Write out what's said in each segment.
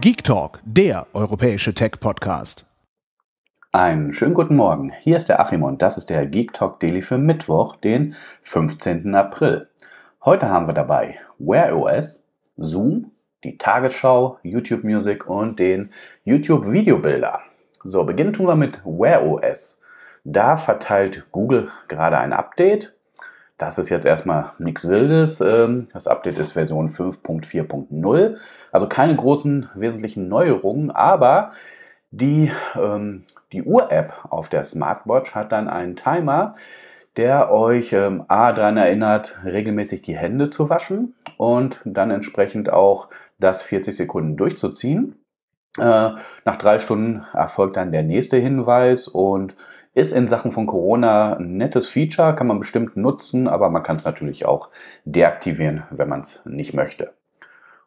Geek Talk, der europäische Tech-Podcast. Einen schönen guten Morgen. Hier ist der Achim und das ist der Geek Talk Daily für Mittwoch, den 15. April. Heute haben wir dabei Wear OS, Zoom, die Tagesschau, YouTube Music und den YouTube Videobilder. So, beginnen tun wir mit Wear OS. Da verteilt Google gerade ein Update das ist jetzt erstmal nichts Wildes. Ähm, das Update ist Version 5.4.0. Also keine großen wesentlichen Neuerungen, aber die, ähm, die Uhr-App auf der Smartwatch hat dann einen Timer, der euch ähm, A daran erinnert, regelmäßig die Hände zu waschen und dann entsprechend auch das 40 Sekunden durchzuziehen. Äh, nach drei Stunden erfolgt dann der nächste Hinweis und ist in Sachen von Corona ein nettes Feature, kann man bestimmt nutzen, aber man kann es natürlich auch deaktivieren, wenn man es nicht möchte.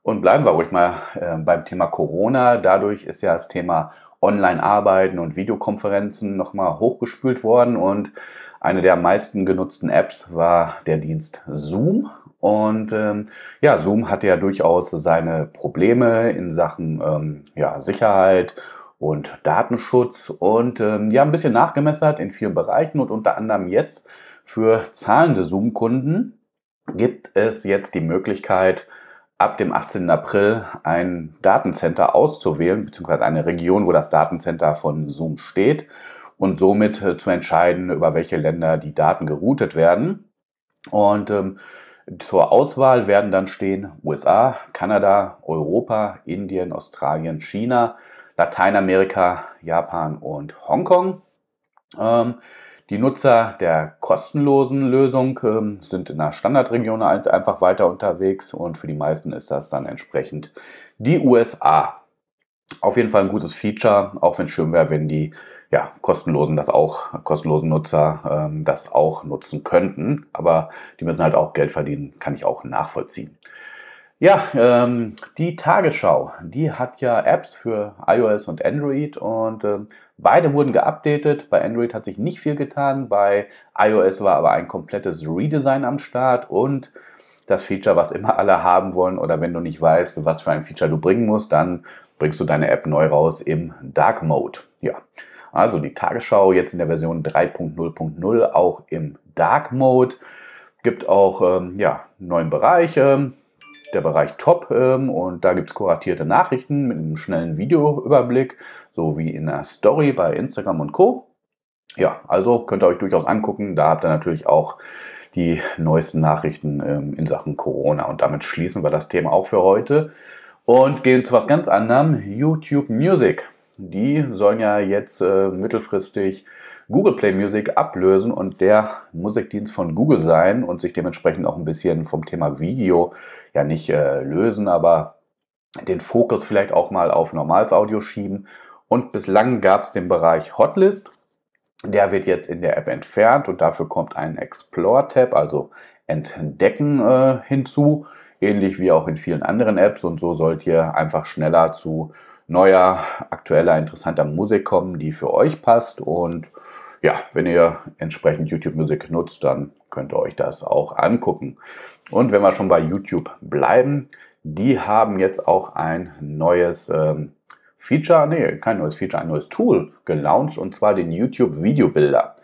Und bleiben wir ruhig mal äh, beim Thema Corona. Dadurch ist ja das Thema Online-Arbeiten und Videokonferenzen nochmal hochgespült worden und eine der am meisten genutzten Apps war der Dienst Zoom. Und ähm, ja, Zoom hatte ja durchaus seine Probleme in Sachen ähm, ja, Sicherheit und Datenschutz und ähm, ja, ein bisschen nachgemessert in vielen Bereichen und unter anderem jetzt für zahlende Zoom-Kunden gibt es jetzt die Möglichkeit, ab dem 18. April ein Datencenter auszuwählen, beziehungsweise eine Region, wo das Datencenter von Zoom steht und somit äh, zu entscheiden, über welche Länder die Daten geroutet werden. Und ähm, zur Auswahl werden dann stehen USA, Kanada, Europa, Indien, Australien, China, Lateinamerika, Japan und Hongkong. Ähm, die Nutzer der kostenlosen Lösung ähm, sind in der Standardregion einfach weiter unterwegs und für die meisten ist das dann entsprechend die USA. Auf jeden Fall ein gutes Feature, auch wenn es schön wäre, wenn die ja, kostenlosen das auch, kostenlosen Nutzer ähm, das auch nutzen könnten. Aber die müssen halt auch Geld verdienen, kann ich auch nachvollziehen. Ja, ähm, die Tagesschau, die hat ja Apps für iOS und Android und ähm, beide wurden geupdatet. Bei Android hat sich nicht viel getan, bei iOS war aber ein komplettes Redesign am Start und das Feature, was immer alle haben wollen oder wenn du nicht weißt, was für ein Feature du bringen musst, dann bringst du deine App neu raus im Dark Mode. Ja, also die Tagesschau jetzt in der Version 3.0.0 auch im Dark Mode. Gibt auch ähm, ja, neuen Bereiche, ähm, der Bereich Top ähm, und da gibt es kuratierte Nachrichten mit einem schnellen Videoüberblick, so wie in der Story bei Instagram und Co. Ja, also könnt ihr euch durchaus angucken. Da habt ihr natürlich auch die neuesten Nachrichten ähm, in Sachen Corona. Und damit schließen wir das Thema auch für heute und gehen zu was ganz anderem, YouTube Music die sollen ja jetzt äh, mittelfristig Google Play Music ablösen und der Musikdienst von Google sein und sich dementsprechend auch ein bisschen vom Thema Video ja nicht äh, lösen, aber den Fokus vielleicht auch mal auf normales Audio schieben. Und bislang gab es den Bereich Hotlist. Der wird jetzt in der App entfernt und dafür kommt ein Explore-Tab, also Entdecken äh, hinzu, ähnlich wie auch in vielen anderen Apps. Und so sollt ihr einfach schneller zu neuer, aktueller, interessanter Musik kommen, die für euch passt. Und ja, wenn ihr entsprechend YouTube Musik nutzt, dann könnt ihr euch das auch angucken. Und wenn wir schon bei YouTube bleiben, die haben jetzt auch ein neues ähm, Feature, nee, kein neues Feature, ein neues Tool gelauncht und zwar den YouTube Video Builder.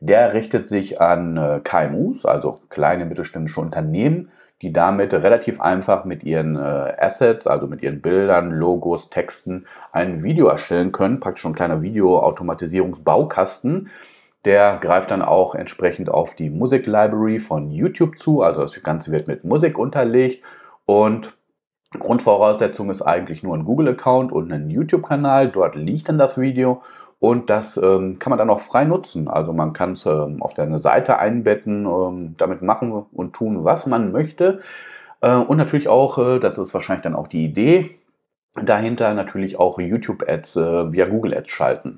Der richtet sich an äh, KMUs, also kleine mittelständische Unternehmen, die damit relativ einfach mit ihren äh, Assets, also mit ihren Bildern, Logos, Texten, ein Video erstellen können. Praktisch ein kleiner Video-Automatisierungsbaukasten. Der greift dann auch entsprechend auf die Library von YouTube zu. Also das Ganze wird mit Musik unterlegt und Grundvoraussetzung ist eigentlich nur ein Google-Account und ein YouTube-Kanal. Dort liegt dann das Video und das ähm, kann man dann auch frei nutzen. Also man kann es ähm, auf deine Seite einbetten, ähm, damit machen und tun, was man möchte. Äh, und natürlich auch, äh, das ist wahrscheinlich dann auch die Idee, dahinter natürlich auch YouTube-Ads äh, via Google Ads schalten.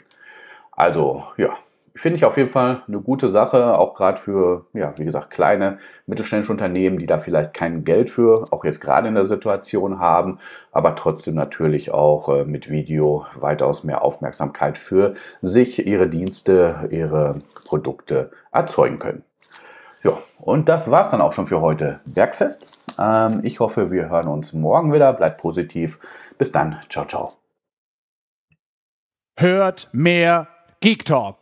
Also ja, Finde ich auf jeden Fall eine gute Sache, auch gerade für, ja, wie gesagt, kleine mittelständische Unternehmen, die da vielleicht kein Geld für, auch jetzt gerade in der Situation haben, aber trotzdem natürlich auch äh, mit Video weitaus mehr Aufmerksamkeit für sich, ihre Dienste, ihre Produkte erzeugen können. Ja, und das war's dann auch schon für heute. Bergfest. Ähm, ich hoffe, wir hören uns morgen wieder. Bleibt positiv. Bis dann. Ciao, ciao. Hört mehr Geek Talk.